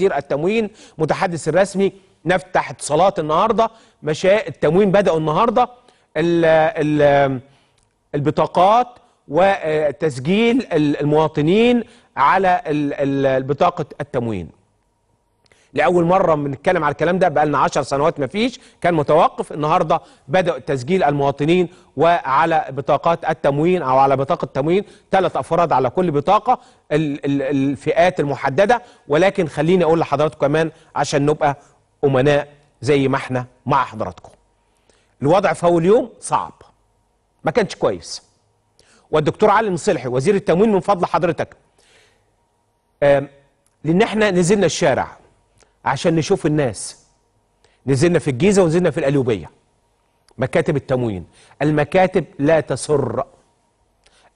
وزير التموين متحدث الرسمي نفتح اتصالات النهارده مشاء التموين بداوا النهارده البطاقات وتسجيل المواطنين على بطاقه التموين لاول مره بنتكلم على الكلام ده بقى لنا 10 سنوات ما فيش كان متوقف النهارده بداوا تسجيل المواطنين وعلى بطاقات التموين او على بطاقه التموين ثلاث افراد على كل بطاقه الفئات المحدده ولكن خليني اقول لحضراتكم كمان عشان نبقى امناء زي ما احنا مع حضراتكم الوضع في اول يوم صعب ما كانش كويس والدكتور علي مصلحي وزير التموين من فضل حضرتك لان احنا نزلنا الشارع عشان نشوف الناس نزلنا في الجيزة ونزلنا في القليوبية مكاتب التموين المكاتب لا تسر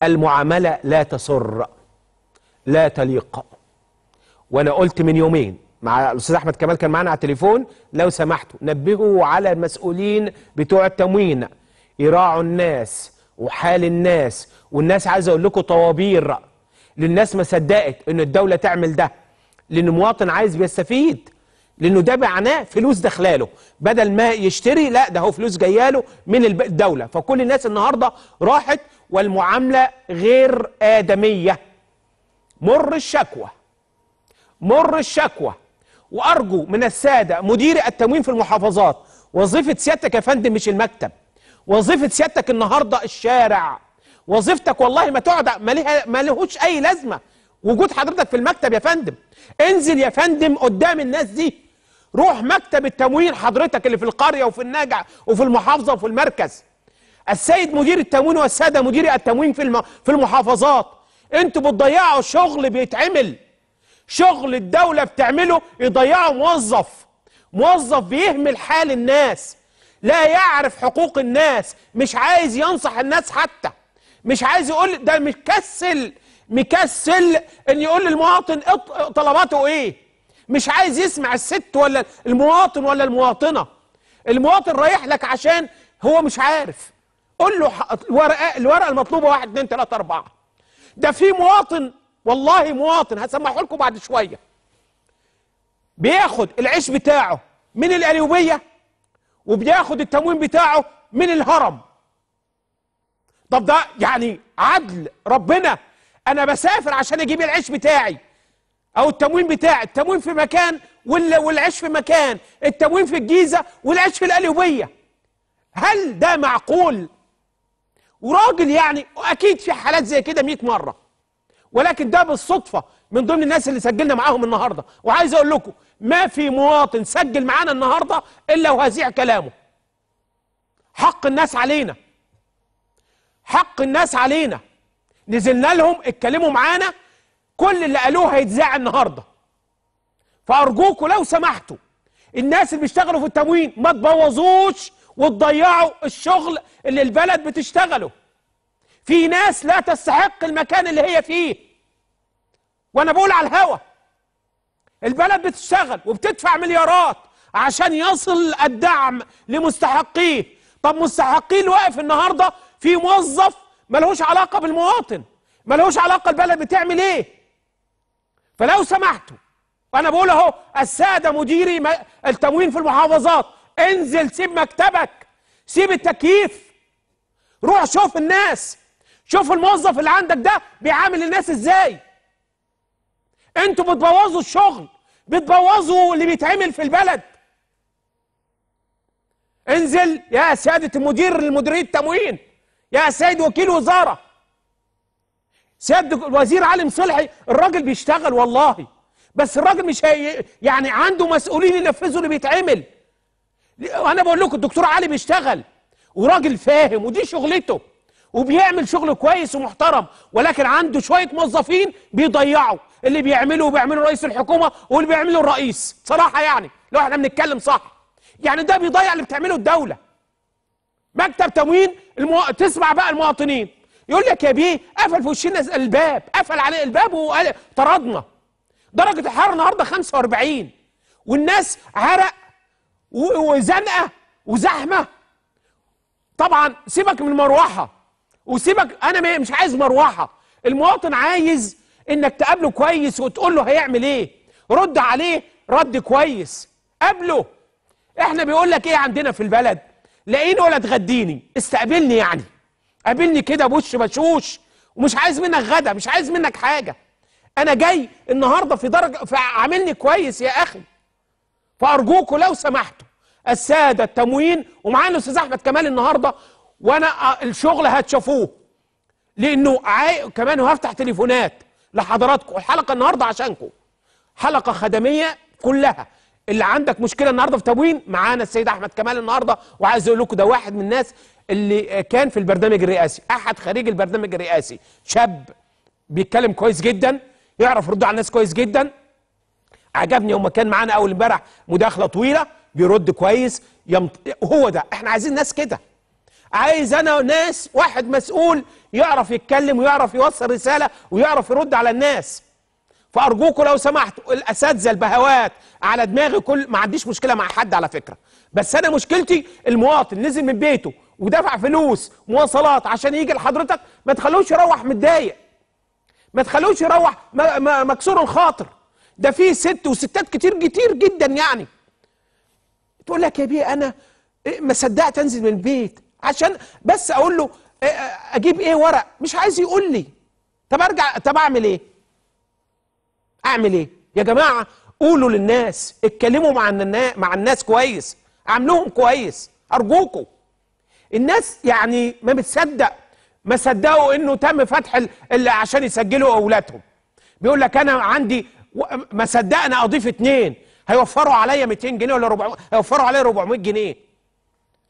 المعاملة لا تسر لا تليق وانا قلت من يومين مع الاستاذ احمد كمال كان معانا على التليفون لو سمحتوا نبهوا على المسؤولين بتوع التموين يراعوا الناس وحال الناس والناس عايز اقول لكم طوابير للناس ما صدقت ان الدوله تعمل ده لان مواطن عايز بيستفيد لانه ده معناه فلوس داخلاله بدل ما يشتري لا ده هو فلوس جايه من الدوله فكل الناس النهارده راحت والمعامله غير ادميه مر الشكوى مر الشكوى وارجو من الساده مديري التموين في المحافظات وظيفه سيادتك يا فندم مش المكتب وظيفه سيادتك النهارده الشارع وظيفتك والله ما تقعد ما لهوش اي لازمه وجود حضرتك في المكتب يا فندم انزل يا فندم قدام الناس دي روح مكتب التموين حضرتك اللي في القرية وفي النجع وفي المحافظة وفي المركز السيد مدير التموين والسادة مديري التموين في في المحافظات انتوا بتضيعوا شغل بيتعمل شغل الدولة بتعمله يضيعوا موظف موظف بيهمل حال الناس لا يعرف حقوق الناس مش عايز ينصح الناس حتى مش عايز يقول ده مكسل مكسل ان يقول للمواطن طلباته ايه مش عايز يسمع الست ولا المواطن ولا المواطنه المواطن رايح لك عشان هو مش عارف قول له الورقه الورقه المطلوبه 1 2 3 4 ده في مواطن والله مواطن هسمحه لكم بعد شويه بياخد العيش بتاعه من الاليوبيه وبياخد التموين بتاعه من الهرم طب ده يعني عدل ربنا انا بسافر عشان اجيب العيش بتاعي او التموين بتاع التموين في مكان والعيش في مكان التموين في الجيزه والعيش في الأليوبية هل ده معقول وراجل يعني اكيد في حالات زي كده 100 مره ولكن ده بالصدفه من ضمن الناس اللي سجلنا معاهم النهارده وعايز اقول لكم ما في مواطن سجل معانا النهارده الا وهزيع كلامه حق الناس علينا حق الناس علينا نزلنا لهم اتكلموا معانا كل اللي قالوه هيتذاع النهارده فارجوكم لو سمحتوا الناس اللي بيشتغلوا في التموين ما تبوظوش وتضيعوا الشغل اللي البلد بتشتغله في ناس لا تستحق المكان اللي هي فيه وانا بقول على الهوا البلد بتشتغل وبتدفع مليارات عشان يصل الدعم لمستحقيه طب مستحقيه اللي واقف النهارده في موظف ملهوش علاقه بالمواطن ملهوش علاقه البلد بتعمل ايه فلو سمحتوا وانا بقول اهو الساده مديري التموين في المحافظات انزل سيب مكتبك سيب التكييف روح شوف الناس شوف الموظف اللي عندك ده بيعامل الناس ازاي انتوا بتبوظوا الشغل بتبوظوا اللي بيتعمل في البلد انزل يا سيادة المدير لمديرية التموين يا سيد وكيل وزارة سيد الوزير علي مصلحي الراجل بيشتغل والله بس الراجل مش هي يعني عنده مسؤولين ينفذوا اللي بيتعمل انا بقول لكم الدكتور علي بيشتغل وراجل فاهم ودي شغلته وبيعمل شغل كويس ومحترم ولكن عنده شويه موظفين بيضيعوا اللي بيعمله وبيعمله رئيس الحكومه واللي بيعمله الرئيس صراحه يعني لو احنا بنتكلم صح يعني ده بيضيع اللي بتعمله الدوله مكتب تموين المو... تسمع بقى المواطنين يقول لك يا بيه قفل في وشنا الباب قفل عليه الباب وقال طردنا درجة الحرارة النهاردة 45 والناس عرق وزنقة وزحمة طبعا سيبك من المروحة وسيبك أنا مش عايز مروحة المواطن عايز إنك تقابله كويس وتقول له هيعمل إيه رد عليه رد كويس قابله احنا بيقول لك ايه عندنا في البلد لاقيني ولا تغديني استقبلني يعني قابلني كده بوش بشوش ومش عايز منك غدا مش عايز منك حاجه انا جاي النهارده في درجه فعاملني كويس يا اخي فارجوكوا لو سمحتوا الساده التموين ومعانا الاستاذ احمد كمال النهارده وانا آه، الشغل هتشوفوه لانه عاي... كمان هفتح تليفونات لحضراتكم الحلقه النهارده عشانكم حلقه خدميه كلها اللي عندك مشكله النهارده في تموين معانا السيد احمد كمال النهارده وعايز اقول لكم ده واحد من الناس اللي كان في البرنامج الرئاسي احد خريج البرنامج الرئاسي شاب بيتكلم كويس جدا يعرف يرد على الناس كويس جدا عجبني يوم كان معانا اول امبارح مداخله طويله بيرد كويس يمط... هو ده احنا عايزين ناس كده عايز انا ناس واحد مسؤول يعرف يتكلم ويعرف يوصل رساله ويعرف يرد على الناس فارجوكوا لو سمحتوا الاساتذه البهوات على دماغي كل ما عنديش مشكله مع حد على فكره بس انا مشكلتي المواطن نزل من بيته ودفع فلوس مواصلات عشان يجي لحضرتك ما تخلوش يروح متضايق ما تخلوش يروح مكسور الخاطر ده في ست وستات كتير كتير جدا يعني تقول لك يا بيه انا إيه، ما صدقت انزل من البيت عشان بس اقول له إيه، إيه، اجيب ايه ورق مش عايز يقول لي طب ارجع طب اعمل ايه اعمل ايه يا جماعه قولوا للناس اتكلموا مع الناس مع الناس كويس عاملوهم كويس ارجوكم الناس يعني ما بتصدق ما صدقوا انه تم فتح اللي عشان يسجلوا اولادهم بيقول لك انا عندي ما صدقنا اضيف اتنين هيوفروا عليا 200 جنيه ولا 400 هيوفروا عليا 400 جنيه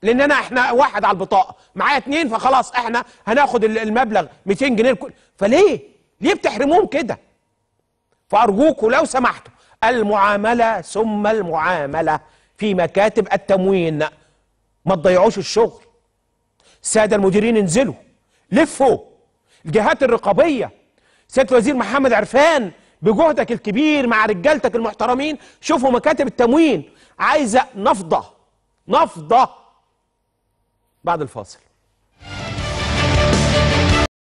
لان انا احنا واحد على البطاقه معايا اتنين فخلاص احنا هناخد المبلغ 200 جنيه فليه ليه بتحرموهم كده وأرجوكم لو سمحتوا المعاملة ثم المعاملة في مكاتب التموين ما تضيعوش الشغل سادة المديرين انزلوا لفوا الجهات الرقابية سيادة الوزير محمد عرفان بجهدك الكبير مع رجالتك المحترمين شوفوا مكاتب التموين عايزة نفضة نفضة بعد الفاصل